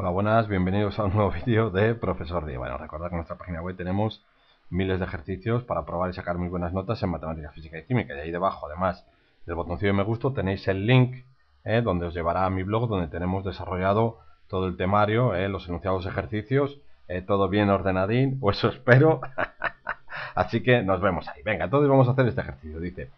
Hola, buenas, bienvenidos a un nuevo vídeo de Profesor Díaz. Bueno, recordad que en nuestra página web tenemos miles de ejercicios para probar y sacar muy buenas notas en matemática, física y química. Y ahí debajo, además del botoncillo de me gusta, tenéis el link eh, donde os llevará a mi blog, donde tenemos desarrollado todo el temario, eh, los enunciados ejercicios, eh, todo bien ordenadín, o eso espero. Así que nos vemos ahí. Venga, entonces vamos a hacer este ejercicio. Dice,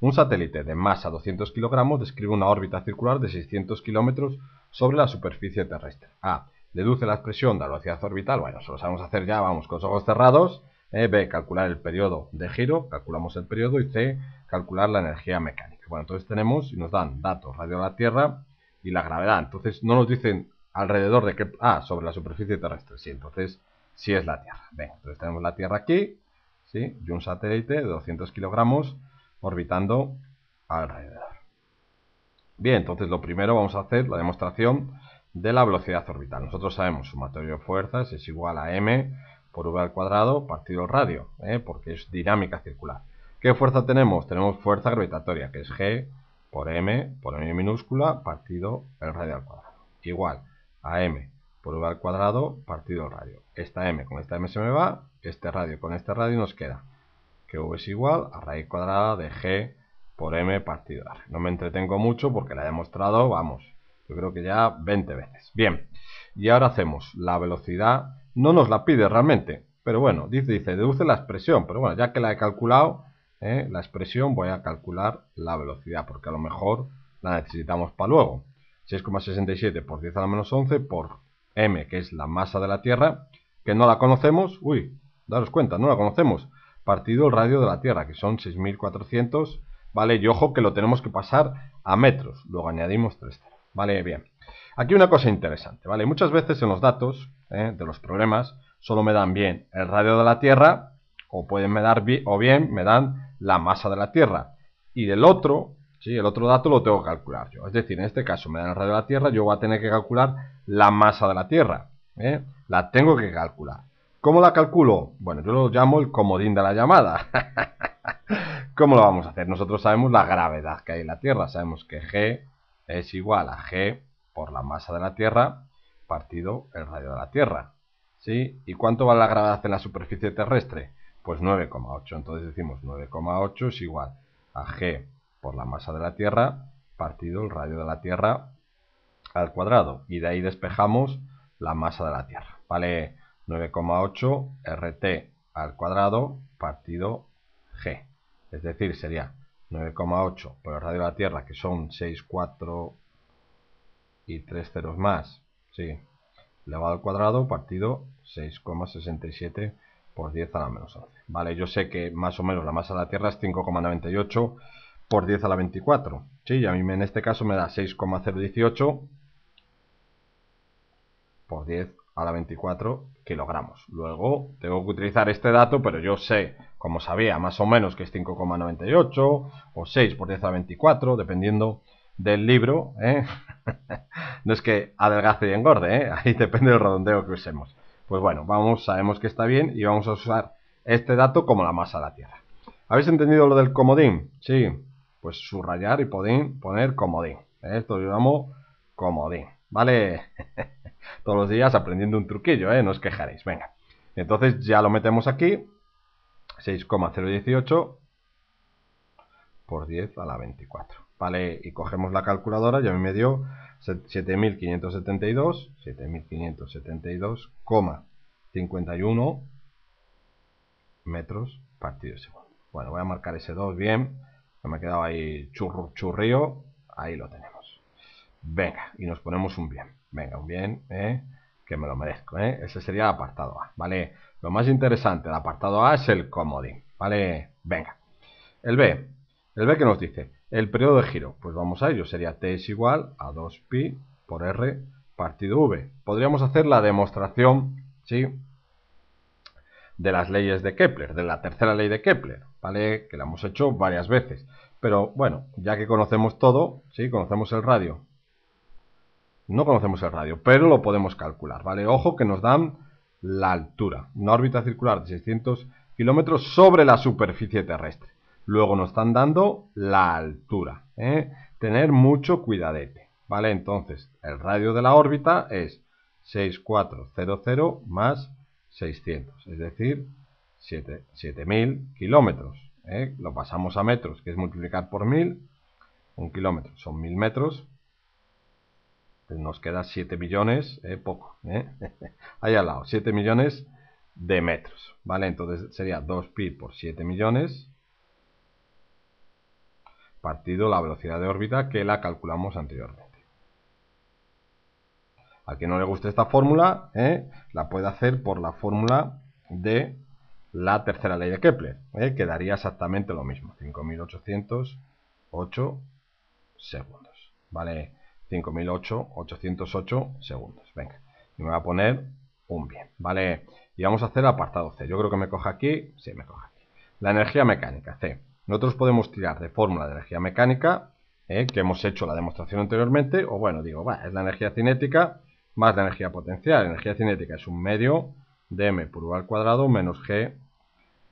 un satélite de masa 200 kilogramos describe una órbita circular de 600 kilómetros sobre la superficie terrestre. A. Ah, deduce la expresión de la velocidad orbital. Bueno, eso lo sabemos hacer ya, vamos, con los ojos cerrados. Eh, B. Calcular el periodo de giro. Calculamos el periodo. Y C. Calcular la energía mecánica. Bueno, entonces tenemos y nos dan datos, radio de la Tierra y la gravedad. Entonces no nos dicen alrededor de qué... Ah, sobre la superficie terrestre. Sí, entonces sí es la Tierra. Venga, entonces tenemos la Tierra aquí. ¿sí? Y un satélite de 200 kilogramos orbitando alrededor. Bien, entonces lo primero vamos a hacer la demostración de la velocidad orbital. Nosotros sabemos sumatorio de fuerzas es igual a m por v al cuadrado partido el radio, ¿eh? porque es dinámica circular. ¿Qué fuerza tenemos? Tenemos fuerza gravitatoria, que es g por m por m minúscula partido el radio al cuadrado. Igual a m por v al cuadrado partido el radio. Esta m con esta m se me va, este radio con este radio nos queda que v es igual a raíz cuadrada de g por M r. No me entretengo mucho porque la he demostrado, vamos, yo creo que ya 20 veces. Bien, y ahora hacemos la velocidad. No nos la pide realmente, pero bueno, dice, dice, deduce la expresión. Pero bueno, ya que la he calculado, ¿eh? la expresión, voy a calcular la velocidad, porque a lo mejor la necesitamos para luego. 6,67 por 10 a la menos 11 por m, que es la masa de la Tierra, que no la conocemos. Uy, daros cuenta, no la conocemos. Partido el radio de la Tierra, que son 6400 ¿vale? Y ojo que lo tenemos que pasar a metros, luego añadimos 3 ¿vale? Bien. Aquí una cosa interesante, ¿vale? Muchas veces en los datos ¿eh? de los problemas solo me dan bien el radio de la Tierra o pueden me dar o bien me dan la masa de la Tierra. Y del otro, ¿sí? el otro dato lo tengo que calcular yo. Es decir, en este caso me dan el radio de la Tierra, yo voy a tener que calcular la masa de la Tierra. ¿eh? La tengo que calcular. ¿Cómo la calculo? Bueno, yo lo llamo el comodín de la llamada. ¿Cómo lo vamos a hacer? Nosotros sabemos la gravedad que hay en la Tierra. Sabemos que G es igual a G por la masa de la Tierra partido el radio de la Tierra. ¿Sí? ¿Y cuánto vale la gravedad en la superficie terrestre? Pues 9,8. Entonces decimos 9,8 es igual a G por la masa de la Tierra partido el radio de la Tierra al cuadrado. Y de ahí despejamos la masa de la Tierra. Vale 9,8 RT al cuadrado partido G. Es decir, sería 9,8 por el radio de la Tierra, que son 6, 4 y 3 ceros más. Sí, elevado al cuadrado partido 6,67 por 10 a la menos 11. Vale, yo sé que más o menos la masa de la Tierra es 5,98 por 10 a la 24. Sí, y a mí en este caso me da 6,018 por 10 a la 24 kilogramos. Luego tengo que utilizar este dato, pero yo sé, como sabía, más o menos que es 5,98 o 6 por 10 a 24, dependiendo del libro. ¿eh? no es que adelgace y engorde, ¿eh? ahí depende del redondeo que usemos. Pues bueno, vamos, sabemos que está bien y vamos a usar este dato como la masa de la Tierra. ¿Habéis entendido lo del comodín? Sí, pues subrayar y poner comodín. ¿eh? Esto lo llamo comodín, ¿vale? todos los días aprendiendo un truquillo, ¿eh? No os quejaréis, venga. Entonces ya lo metemos aquí, 6,018 por 10 a la 24. Vale, y cogemos la calculadora y a mí me dio 7.572, 7.572,51 metros partido segundo. Bueno, voy a marcar ese 2 bien, no me ha quedado ahí churro, churrío, ahí lo tenemos. Venga, y nos ponemos un bien. Venga, un bien, ¿eh? que me lo merezco. ¿eh? Ese sería el apartado A, ¿vale? Lo más interesante del apartado A es el comodín, ¿vale? Venga. El B. El B que nos dice el periodo de giro. Pues vamos a ello. Sería T es igual a 2pi por R partido V. Podríamos hacer la demostración, ¿sí? De las leyes de Kepler, de la tercera ley de Kepler, ¿vale? Que la hemos hecho varias veces. Pero bueno, ya que conocemos todo, ¿sí? Conocemos el radio no conocemos el radio, pero lo podemos calcular, ¿vale? Ojo que nos dan la altura. Una órbita circular de 600 kilómetros sobre la superficie terrestre. Luego nos están dando la altura. ¿eh? Tener mucho cuidadete, ¿vale? Entonces, el radio de la órbita es 6400 más 600, es decir, 7000 kilómetros. ¿eh? Lo pasamos a metros, que es multiplicar por 1000. Un kilómetro son 1000 metros nos queda 7 millones, eh, poco, eh. ahí al lado, 7 millones de metros, ¿vale? Entonces sería 2pi por 7 millones partido la velocidad de órbita que la calculamos anteriormente. A quien no le guste esta fórmula, eh, la puede hacer por la fórmula de la tercera ley de Kepler, ¿eh? exactamente lo mismo, 5.808 segundos. ¿Vale? 5008 segundos. Venga, y me va a poner un bien, ¿vale? Y vamos a hacer apartado C. Yo creo que me coja aquí, sí, me coja aquí. La energía mecánica, C. Nosotros podemos tirar de fórmula de energía mecánica, ¿eh? que hemos hecho la demostración anteriormente, o bueno, digo, va, es la energía cinética más la energía potencial. La energía cinética es un medio de m por u al cuadrado menos g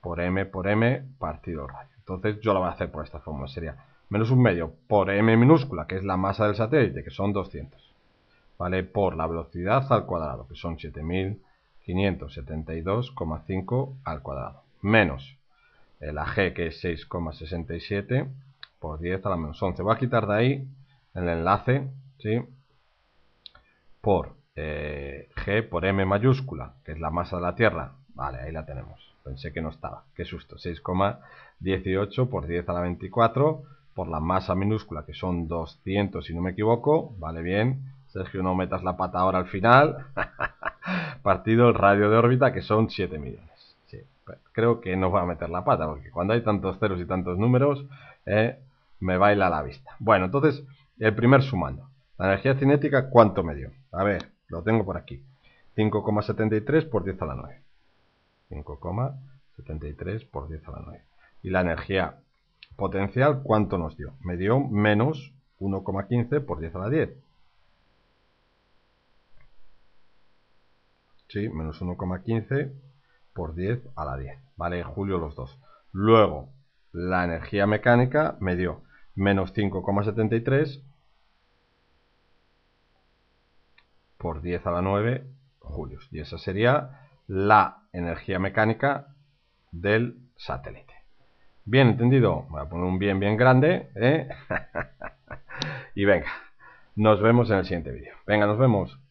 por m por m partido radio. Entonces yo la voy a hacer por esta fórmula, sería menos un medio por m minúscula, que es la masa del satélite, que son 200, ¿vale? Por la velocidad al cuadrado, que son 7572,5 al cuadrado, menos la g, que es 6,67 por 10 a la menos 11. Voy a quitar de ahí el enlace, ¿sí? Por eh, g por m mayúscula, que es la masa de la Tierra. Vale, ahí la tenemos. Pensé que no estaba. Qué susto. 6,18 por 10 a la 24 por la masa minúscula, que son 200 si no me equivoco, vale bien, Sergio no metas la pata ahora al final, partido el radio de órbita, que son 7 millones. creo que no va a meter la pata, porque cuando hay tantos ceros y tantos números, eh, me baila la vista. Bueno, entonces, el primer sumando. La energía cinética, ¿cuánto me dio? A ver, lo tengo por aquí. 5,73 por 10 a la 9. 5,73 por 10 a la 9. Y la energía potencial, ¿cuánto nos dio? Me dio menos 1,15 por 10 a la 10. Sí, menos 1,15 por 10 a la 10. Vale, julio los dos. Luego, la energía mecánica me dio menos 5,73 por 10 a la 9 julio. Y esa sería la energía mecánica del satélite. Bien, entendido. Voy a poner un bien, bien grande. ¿eh? y venga, nos vemos en el siguiente vídeo. Venga, nos vemos.